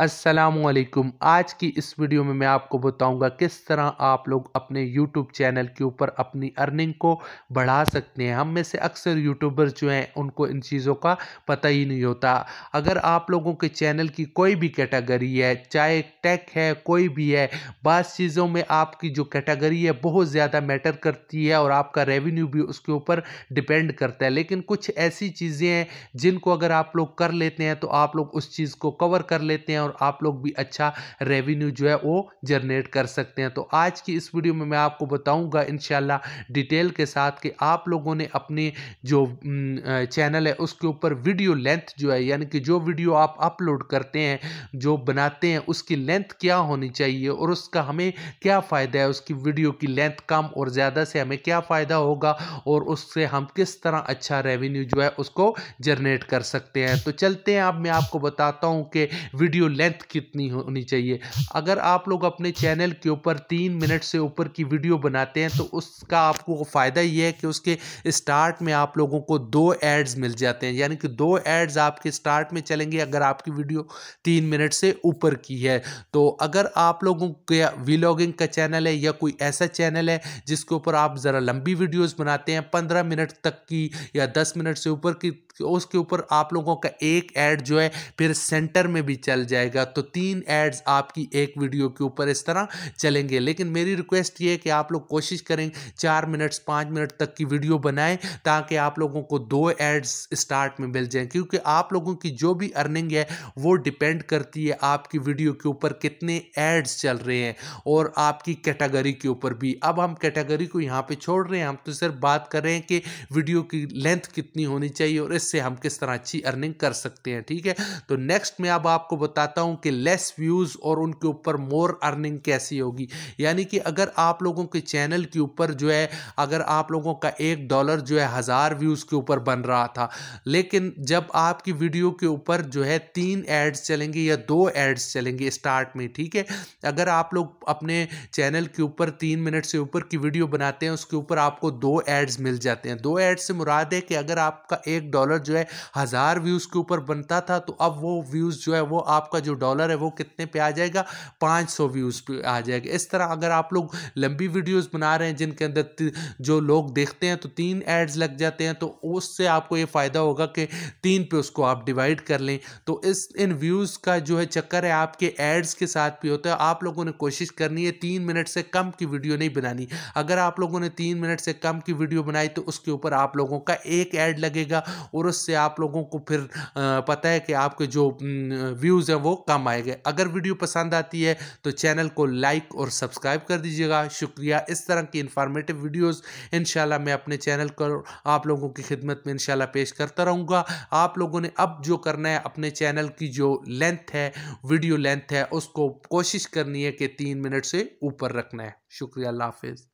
असलकुम आज की इस वीडियो में मैं आपको बताऊंगा किस तरह आप लोग अपने यूट्यूब चैनल के ऊपर अपनी अर्निंग को बढ़ा सकते हैं हम में से अक्सर यूट्यूबर जो हैं उनको इन चीज़ों का पता ही नहीं होता अगर आप लोगों के चैनल की कोई भी कैटेगरी है चाहे टेक है कोई भी है बस चीज़ों में आपकी जो कैटेगरी है बहुत ज़्यादा मैटर करती है और आपका रेवेन्यू भी उसके ऊपर डिपेंड करता है लेकिन कुछ ऐसी चीज़ें हैं जिनको अगर आप लोग कर लेते हैं तो आप लोग उस चीज़ को कवर कर लेते हैं और आप लोग भी अच्छा रेवेन्यू जो है वो जनरेट कर सकते हैं तो आज की इस वीडियो में मैं आपको बताऊंगा इन डिटेल के साथ कि आप लोगों ने अपने जो चैनल है उसके ऊपर वीडियो लेंथ जो है यानी कि जो वीडियो आप अपलोड करते हैं जो बनाते हैं उसकी लेंथ क्या होनी चाहिए और उसका हमें क्या फ़ायदा है उसकी वीडियो की लेंथ कम और ज़्यादा से हमें क्या फ़ायदा होगा और उससे हम किस तरह अच्छा रेवेन्यू जो है उसको जनरेट कर सकते हैं तो चलते हैं अब मैं आपको बताता हूँ कि वीडियो लेंथ कितनी होनी चाहिए अगर आप लोग अपने चैनल के ऊपर तीन मिनट से ऊपर की वीडियो बनाते हैं तो उसका आपको फ़ायदा ये है कि उसके स्टार्ट में आप लोगों को दो एड्स मिल जाते हैं यानी कि दो एड्स आपके स्टार्ट में चलेंगे अगर आपकी वीडियो तीन मिनट से ऊपर की है तो अगर आप लोगों के वीलॉगिंग का चैनल है या कोई ऐसा चैनल है जिसके ऊपर आप ज़रा लंबी वीडियोज़ बनाते हैं पंद्रह मिनट तक की या दस मिनट से ऊपर की उसके ऊपर आप लोगों का एक ऐड जो है फिर सेंटर में भी चल जाएगा तो तीन एड्स आपकी एक वीडियो के ऊपर इस तरह चलेंगे लेकिन मेरी रिक्वेस्ट ये है कि आप लोग कोशिश करें चार मिनट्स पाँच मिनट तक की वीडियो बनाएं ताकि आप लोगों को दो एड्स स्टार्ट में मिल जाएं क्योंकि आप लोगों की जो भी अर्निंग है वो डिपेंड करती है आपकी वीडियो के ऊपर कितने एड्स चल रहे हैं और आपकी कैटेगरी के ऊपर भी अब हम कैटेगरी को यहाँ पर छोड़ रहे हैं हम तो सिर्फ बात कर रहे हैं कि वीडियो की लेंथ कितनी होनी चाहिए और इस बिजनेस से हम किस तरह अच्छी अर्निंग कर सकते हैं ठीक है तो नेक्स्ट में अब आपको बताता हूँ कि लेस व्यूज़ और उनके ऊपर मोर अर्निंग कैसी होगी यानी कि अगर आप लोगों के चैनल के ऊपर जो है अगर आप लोगों का एक डॉलर जो है हज़ार व्यूज़ के ऊपर बन रहा था लेकिन जब आपकी वीडियो के ऊपर जो है तीन एड्स चलेंगे या दो एड्स चलेंगे स्टार्ट में ठीक है अगर आप लोग अपने चैनल के ऊपर तीन मिनट से ऊपर की वीडियो बनाते हैं उसके ऊपर आपको दो एड्स मिल जाते हैं दो एड्स से मुराद है कि अगर आपका एक डॉलर डॉलर जो है हज़ार व्यूज़ के ऊपर बनता था तो अब वो व्यूज़ जो है वो आपका जो डॉलर है वो कितने पे आ जाएगा पाँच सौ व्यूज़ पे आ जाएगा इस तरह अगर आप लोग लंबी वीडियोस बना रहे हैं जिनके अंदर जो लोग देखते हैं तो तीन एड्स लग जाते हैं तो उससे आपको ये फ़ायदा होगा कि तीन पे उसको आप डिवाइड कर लें तो इस इन व्यूज़ का जो है चक्कर है आपके एड्स के साथ भी होता है आप लोगों ने कोशिश करनी है तीन मिनट से कम की वीडियो नहीं बनानी अगर आप लोगों ने तीन मिनट से कम की वीडियो बनाई तो उसके ऊपर आप लोगों का एक ऐड लगेगा और और से आप लोगों को फिर पता है कि आपके जो व्यूज़ हैं वो कम आएंगे अगर वीडियो पसंद आती है तो चैनल को लाइक और सब्सक्राइब कर दीजिएगा शुक्रिया इस तरह की इंफॉर्मेटिव वीडियोस इंशाल्लाह मैं अपने चैनल को आप लोगों की खिदमत में इंशाल्लाह पेश करता रहूँगा आप लोगों ने अब जो करना है अपने चैनल की जो लेंथ है वीडियो लेंथ है उसको कोशिश करनी है कि तीन मिनट से ऊपर रखना है शुक्रिया अल्लाह हाफिज़